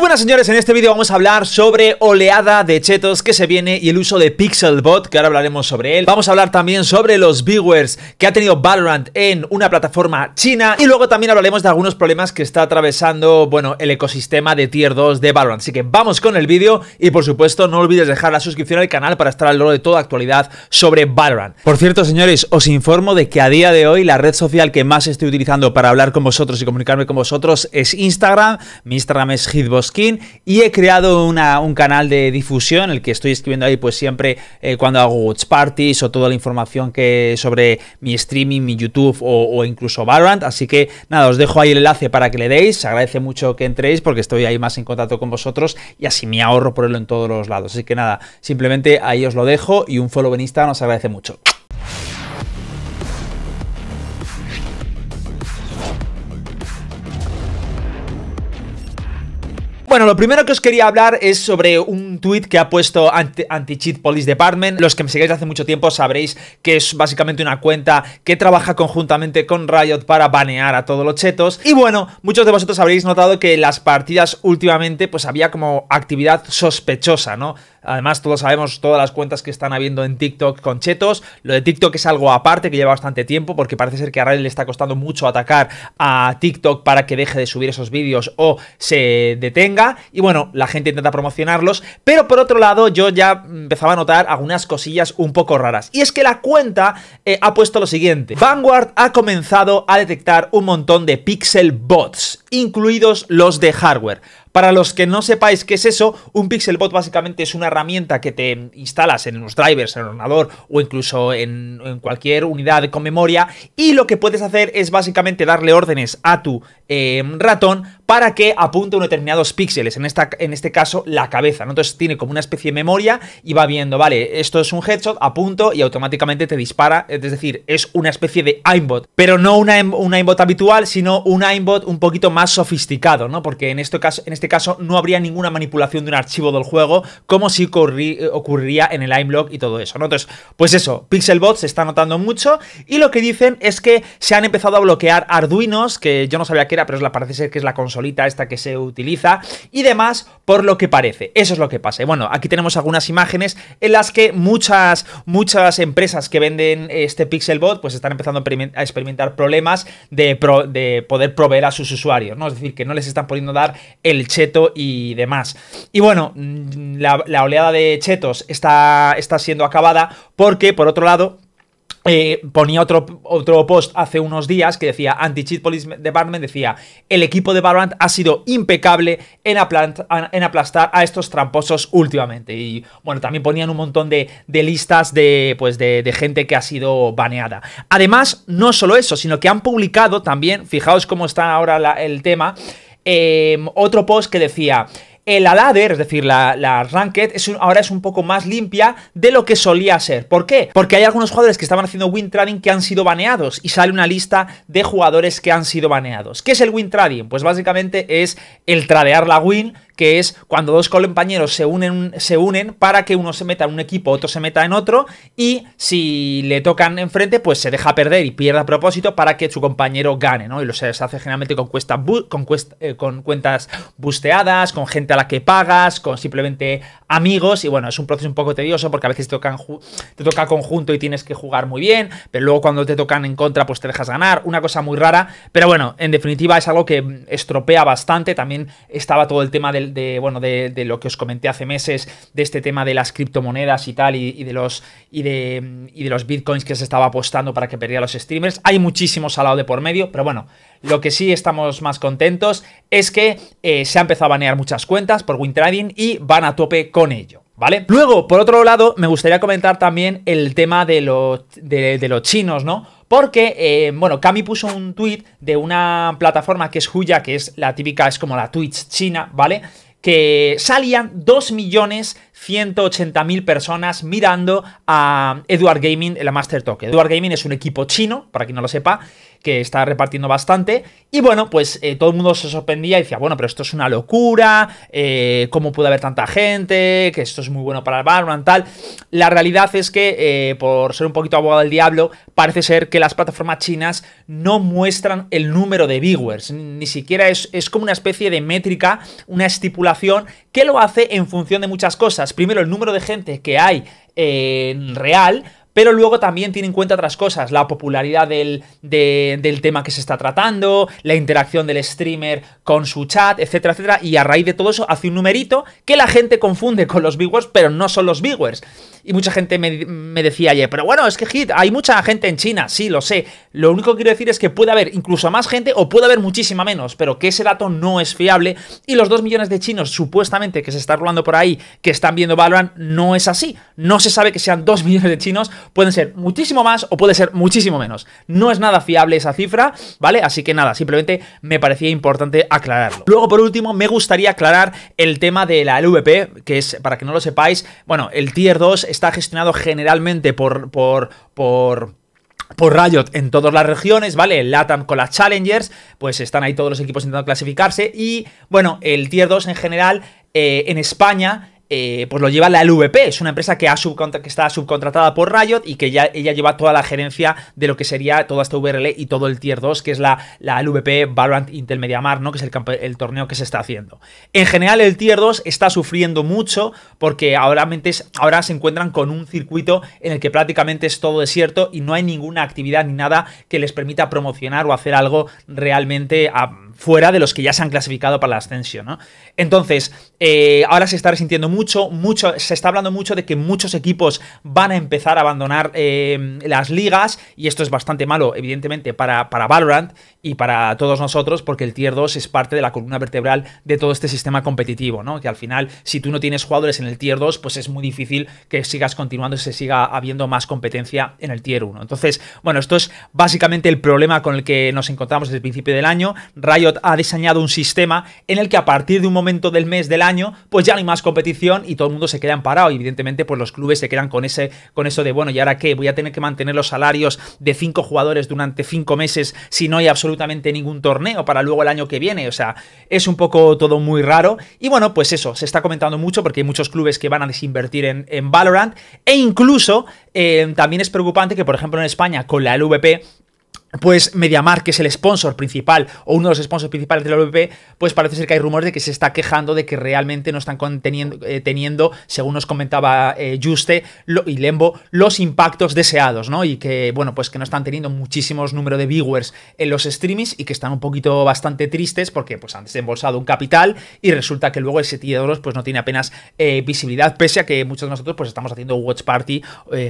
When señores, en este vídeo vamos a hablar sobre oleada de chetos que se viene y el uso de Pixelbot, que ahora hablaremos sobre él. Vamos a hablar también sobre los viewers que ha tenido Valorant en una plataforma china y luego también hablaremos de algunos problemas que está atravesando, bueno, el ecosistema de Tier 2 de Valorant. Así que vamos con el vídeo y por supuesto no olvides dejar la suscripción al canal para estar al loro de toda actualidad sobre Valorant. Por cierto señores, os informo de que a día de hoy la red social que más estoy utilizando para hablar con vosotros y comunicarme con vosotros es Instagram. Mi Instagram es hitbox y he creado un canal de difusión el que estoy escribiendo ahí pues siempre eh, cuando hago watch parties o toda la información que sobre mi streaming, mi YouTube o, incluso Valorant, así que nada, os dejo ahí el enlace para que le deis, se agradece mucho que entréis porque estoy ahí más en contacto con vosotros y así me ahorro por ponerlo en todos los lados, así que nada, simplemente ahí os lo dejo y un follow en Instagram os agradece mucho. Bueno, lo primero que os quería hablar es sobre un tuit que ha puesto Anti-Cheat Police Department. Los que me sigáis hace mucho tiempo sabréis que es básicamente una cuenta que trabaja conjuntamente con Riot para banear a todos los chetos. Y bueno, muchos de vosotros habréis notado que en las partidas últimamente pues había como actividad sospechosa, ¿no? Además, todos sabemos todas las cuentas que están habiendo en TikTok con chetos. Lo de TikTok es algo aparte que lleva bastante tiempo porque parece ser que a Riot le está costando mucho atacar a TikTok para que deje de subir esos vídeos o se detenga. Y bueno, la gente intenta promocionarlos. Pero por otro lado, yo ya empezaba a notar algunas cosillas un poco raras. Y es que la cuenta eh, ha puesto lo siguiente. Vanguard ha comenzado a detectar un montón de pixel bots, incluidos los de hardware. Para los que no sepáis qué es eso, un Pixelbot básicamente es una herramienta que te instalas en los drivers, en el ordenador o incluso en, cualquier unidad con memoria y lo que puedes hacer es básicamente darle órdenes a tu em, ratón para que apunte a determinados píxeles, en, esta, en este caso la cabeza, Entonces tiene como una especie de memoria y va viendo, vale, esto es un headshot, apunto y automáticamente te dispara, es decir, es una especie de aimbot, pero no una, un aimbot habitual, sino un aimbot un poquito más sofisticado, ¿no? Porque en, este caso, en este este caso no habría ninguna manipulación de un archivo del juego, como si ocurriría en el IMLOG y todo eso, Entonces, pues eso, Pixelbot se está notando mucho y lo que dicen es que se han empezado a bloquear Arduinos, que yo no sabía que era, pero parece ser que es la consolita esta que se utiliza, y demás, por lo que parece. Eso es lo que pasa. bueno, aquí tenemos algunas imágenes en las que muchas, muchas empresas que venden este Pixelbot, pues están empezando a experimentar problemas de, poder proveer a sus usuarios, ¿no? Es decir, que no les están poniendo dar el cheto y demás. Y bueno, mm, la, oleada de chetos está, está siendo acabada porque, por otro lado, eh, ponía otro, otro post hace unos días que decía, Anti-Cheat Police Department decía, el equipo de Valorant ha sido impecable en, en, aplastar a estos tramposos últimamente. Y bueno, también ponían un montón de, listas de, pues de, gente que ha sido baneada. Además, no solo eso, sino que han publicado también, fijaos cómo está ahora el tema, Em, otro post que decía... El ladder, es decir, la, la Ranked, es ahora es un poco más limpia de lo que solía ser. ¿Por qué? Porque hay algunos jugadores que estaban haciendo win trading que han sido baneados y sale una lista de jugadores que han sido baneados. ¿Qué es el win trading? Pues básicamente es el tradear la win que es cuando dos compañeros se unen, se unen para que uno se meta en un equipo, otro se meta en otro, y si le tocan enfrente, pues se deja perder y pierde a propósito para que su compañero gane, ¿no? Y lo se hace generalmente con, eh, con, cuentas busteadas, con gente a la que pagas, con simplemente amigos, y bueno, es un proceso un poco tedioso porque a veces tocan te toca conjunto y tienes que jugar muy bien, pero luego cuando te tocan en contra, pues te dejas ganar, una cosa muy rara, pero bueno, en definitiva es algo que estropea bastante, también estaba todo el tema del de, bueno, de, lo que os comenté hace meses, de este tema de las criptomonedas y tal, y, de los, y, de, y de los bitcoins que se estaba apostando para que perdiera los streamers. Hay muchísimos al lado de por medio, pero bueno, lo que sí estamos más contentos es que eh, se ha empezado a banear muchas cuentas por Trading y van a tope con ello. ¿Vale? Luego, por otro lado, me gustaría comentar también el tema de, lo, de los chinos, ¿no? Porque, eh, bueno, Cami puso un tweet de una plataforma que es Huya, que es la típica, es como la Twitch china, ¿vale? Que salían 2 millones 180.000 personas mirando a Edward Gaming en la Master Talk. Edward Gaming es un equipo chino, para quien no lo sepa, que está repartiendo bastante. Y bueno, pues eh, todo el mundo se sorprendía y decía, bueno, pero esto es una locura, eh, ¿cómo puede haber tanta gente? Que esto es muy bueno para el barman, tal. La realidad es que, eh, por ser un poquito abogado del diablo, parece ser que las plataformas chinas no muestran el número de viewers. Ni siquiera es como una especie de métrica, una estipulación que lo hace en función de muchas cosas primero el número de gente que hay en real pero luego también tiene en cuenta otras cosas, la popularidad del, tema que se está tratando, la interacción del streamer con su chat, etcétera, etcétera, y a raíz de todo eso hace un numerito que la gente confunde con los viewers, pero no son los viewers. Y mucha gente me, decía ayer, pero bueno, es que Hit, hay mucha gente en China, sí, lo sé. Lo único que quiero decir es que puede haber incluso más gente o puede haber muchísima menos, pero que ese dato no es fiable y los 2 millones de chinos supuestamente que se está rolando por ahí, que están viendo Valorant, no es así. No se sabe que sean 2 millones de chinos pueden ser muchísimo más o puede ser muchísimo menos. No es nada fiable esa cifra, ¿vale? Así que nada, simplemente me parecía importante aclararlo. Luego, por último, me gustaría aclarar el tema de la LVP, que es, para que no lo sepáis, bueno, el Tier 2 está gestionado generalmente por... por, por por Riot en todas las regiones, ¿vale? El LATAM con las Challengers, pues están ahí todos los equipos intentando clasificarse. Y bueno, el Tier 2 en general eh, en España eh, pues lo lleva la LVP, es una empresa que, ha que está subcontratada por Riot y que ya ella lleva toda la gerencia de lo que sería toda esta VRL y todo el Tier 2, que es la, la LVP Valorant Intel Mar, ¿no? que es el, el, torneo que se está haciendo. En general, el Tier 2 está sufriendo mucho porque ahora, ahora se encuentran con un circuito en el que prácticamente es todo desierto y no hay ninguna actividad ni nada que les permita promocionar o hacer algo realmente... A, fuera de los que ya se han clasificado para la ascensión. ¿no? Entonces, eh, ahora se está resintiendo mucho, mucho, se está hablando mucho de que muchos equipos van a empezar a abandonar eh, las ligas, y esto es bastante malo, evidentemente, para, para Valorant y para todos nosotros, porque el tier 2 es parte de la columna vertebral de todo este sistema competitivo, ¿no? Que al final, si tú no tienes jugadores en el tier 2, pues es muy difícil que sigas continuando y se siga habiendo más competencia en el tier 1. Entonces, bueno, esto es básicamente el problema con el que nos encontramos desde el principio del año ha diseñado un sistema en el que a partir de un momento del mes, del año, pues ya no hay más competición y todo el mundo se queda parado. evidentemente, pues los clubes se quedan con ese, con eso de, bueno, ¿y ahora qué? Voy a tener que mantener los salarios de cinco jugadores durante cinco meses si no hay absolutamente ningún torneo para luego el año que viene. O sea, es un poco todo muy raro. Y bueno, pues eso, se está comentando mucho porque hay muchos clubes que van a desinvertir en, Valorant. E incluso eh, también es preocupante que, por ejemplo, en España, con la LVP, pues Mediamar, que es el sponsor principal o uno de los sponsors principales de la WP, pues parece ser que hay rumores de que se está quejando de que realmente no están eh, teniendo, según nos comentaba eh, Juste y Lembo, los impactos deseados, ¿no? Y que, bueno, pues que no están teniendo muchísimos números de viewers en los streamings y que están un poquito bastante tristes porque pues han desembolsado un capital y resulta que luego ese tío de euros pues no tiene apenas eh, visibilidad, pese a que muchos de nosotros pues estamos haciendo watch party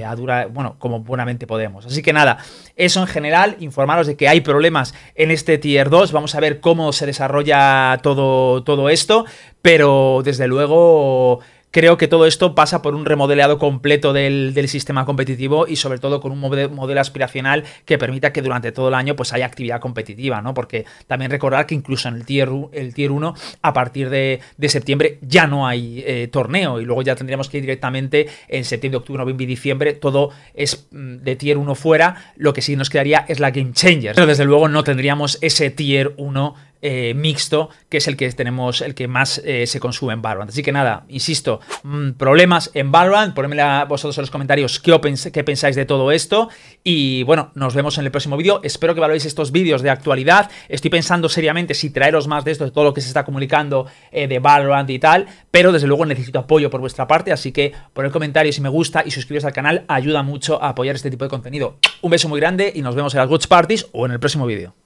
a dura, bueno, como buenamente podemos. Así que nada, eso en general informaros de que hay problemas en este Tier 2. Vamos a ver cómo se desarrolla todo, todo esto. Pero desde luego Creo que todo esto pasa por un remodelado completo del, sistema competitivo y sobre todo con un modelo, aspiracional que permita que durante todo el año pues haya actividad competitiva, ¿no? Porque también recordar que incluso en el tier, el tier 1 a partir de, septiembre ya no hay eh, torneo y luego ya tendríamos que ir directamente en septiembre, octubre, noviembre y diciembre, todo es mm, de tier 1 fuera, lo que sí nos quedaría es la Game Changer. Pero desde luego no tendríamos ese tier 1 eh, mixto, que es el que tenemos, el que más eh, se consume en Valorant. Así que nada, insisto, mm, problemas en Valorant, ponedme vosotros en los comentarios qué, pensáis de todo esto. Y bueno, nos vemos en el próximo vídeo. Espero que valoréis estos vídeos de actualidad. Estoy pensando seriamente si traeros más de esto, de todo lo que se está comunicando eh, de Valorant y tal, pero desde luego necesito apoyo por vuestra parte, así que poned comentarios si me gusta y suscribiros al canal, ayuda mucho a apoyar este tipo de contenido. Un beso muy grande y nos vemos en las Watch Parties o en el próximo vídeo.